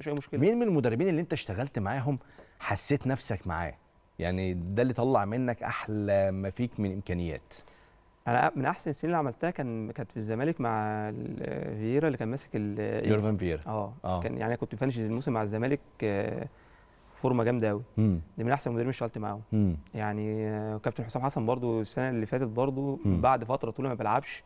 مش اي مشكله مين من المدربين اللي انت اشتغلت معاهم حسيت نفسك معاه يعني ده اللي طلع منك احلى ما فيك من امكانيات انا من احسن السنين اللي عملتها كان كانت في الزمالك مع فييرا اللي كان ماسك جورفان فييرا آه. اه كان يعني كنت فانش الموسم مع الزمالك آه فورمه جامده قوي دي من احسن المدربين اللي اشتغلت معاهم يعني آه، كابتن حسام حسن برده السنه اللي فاتت برده بعد فتره طول ما بيلعبش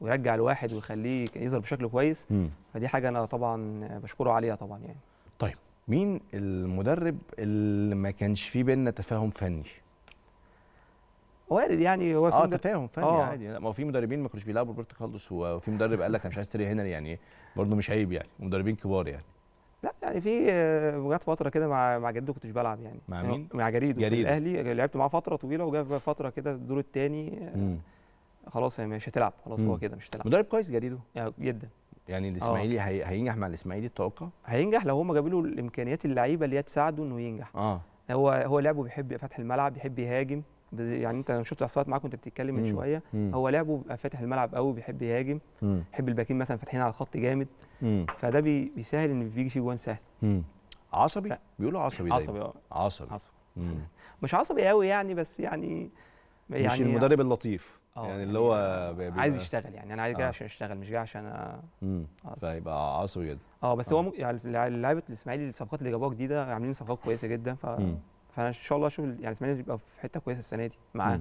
ويرجع الواحد ويخليه يظهر بشكل كويس مم. فدي حاجه انا طبعا آه، بشكره عليها طبعا يعني طيب مين المدرب اللي ما كانش فيه بينا تفاهم فني وارد يعني هو اه تفاهم فني آه. عادي ما هو في مدربين ما كانوش بيلعبوا روبرتو كارلوس وفي مدرب قال لك انا مش عايز تري هنري يعني برضه مش عيب يعني مدربين كبار يعني لا يعني في جت فتره كده مع مع جريدو كنتش بلعب يعني مع آه، مين؟ مع جريدو, جريد. في الاهلي آه، لعبت معاه فتره طويله وجا فتره كده الدور الثاني آه، خلاص يعني مش هتلعب خلاص هو كده مش هتلعب مدرب كويس جريدو يعني جدا يعني الاسماعيلي هي... هينجح مع الاسماعيلي التوقع؟ هينجح لو هم جابوا له الامكانيات اللعيبه اللي هي تساعده انه ينجح اه هو هو لعبه بيحب فتح الملعب بيحب يهاجم يعني انت شفت الاحصائيات معاك وانت بتتكلم من شويه هو لعبه بيبقى فاتح الملعب قوي بيحب يهاجم بيحب الباكين مثلا فاتحين على الخط جامد مم. فده بي بيسهل ان بيجي فيه جوان سهل مم. عصبي ف... بيقولوا عصبي عصبي اه عصبي عصبي مش عصبي قوي يعني بس يعني يعني مش المدرب اللطيف اه، يعني, يعني اللي هو آه، بيبقى عايز يشتغل يعني انا عايز جاي آه. عشان اشتغل مش جاي عشان أ... فيبقى عصبي جدا اه بس هو م... يعني لعيبه الاسماعيلي الصفقات اللي جابوها جديده عاملين صفقات كويسه جدا ف مم. فانا ان شاء الله اشوف يعني اسماعيل يبقى في حته كويسه السنه دي معاه